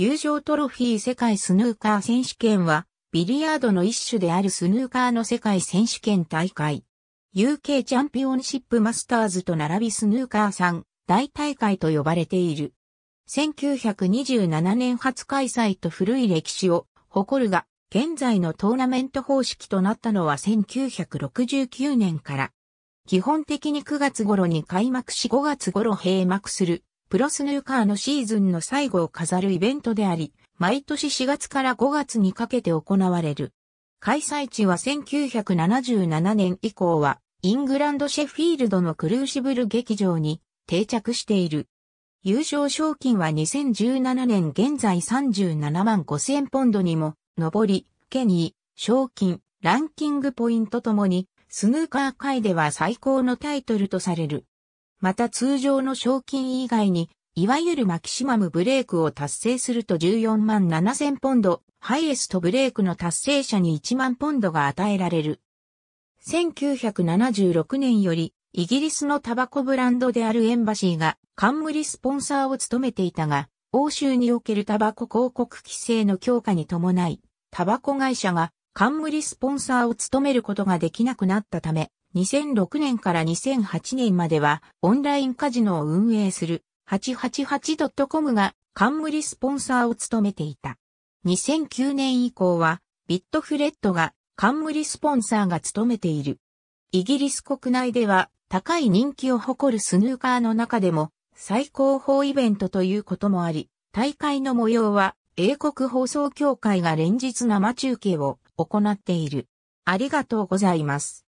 友情トロフィー世界スヌーカー選手権は、ビリヤードの一種であるスヌーカーの世界選手権大会。UK チャンピオンシップマスターズと並びスヌーカーさん大大会と呼ばれている。1927年初開催と古い歴史を誇るが、現在のトーナメント方式となったのは1969年から。基本的に9月頃に開幕し5月頃閉幕するプロスヌーカーのシーズンの最後を飾るイベントであり、毎年4月から5月にかけて行われる。開催地は1977年以降は、イングランドシェフィールドのクルーシブル劇場に定着している。優勝賞金は2017年現在37万5000ポンドにも上り、ケニー、賞金、ランキングポイントともに、スヌーカー界では最高のタイトルとされる。また通常の賞金以外に、いわゆるマキシマムブレイクを達成すると14万7千ポンド、ハイエストブレイクの達成者に1万ポンドが与えられる。1976年より、イギリスのタバコブランドであるエンバシーが冠スポンサーを務めていたが、欧州におけるタバコ広告規制の強化に伴い、タバコ会社が冠スポンサーを務めることができなくなったため、2006年から2008年まではオンラインカジノを運営する 888.com が冠スポンサーを務めていた。2009年以降はビットフレットが冠スポンサーが務めている。イギリス国内では高い人気を誇るスヌーカーの中でも最高峰イベントということもあり、大会の模様は英国放送協会が連日生中継を行っている。ありがとうございます。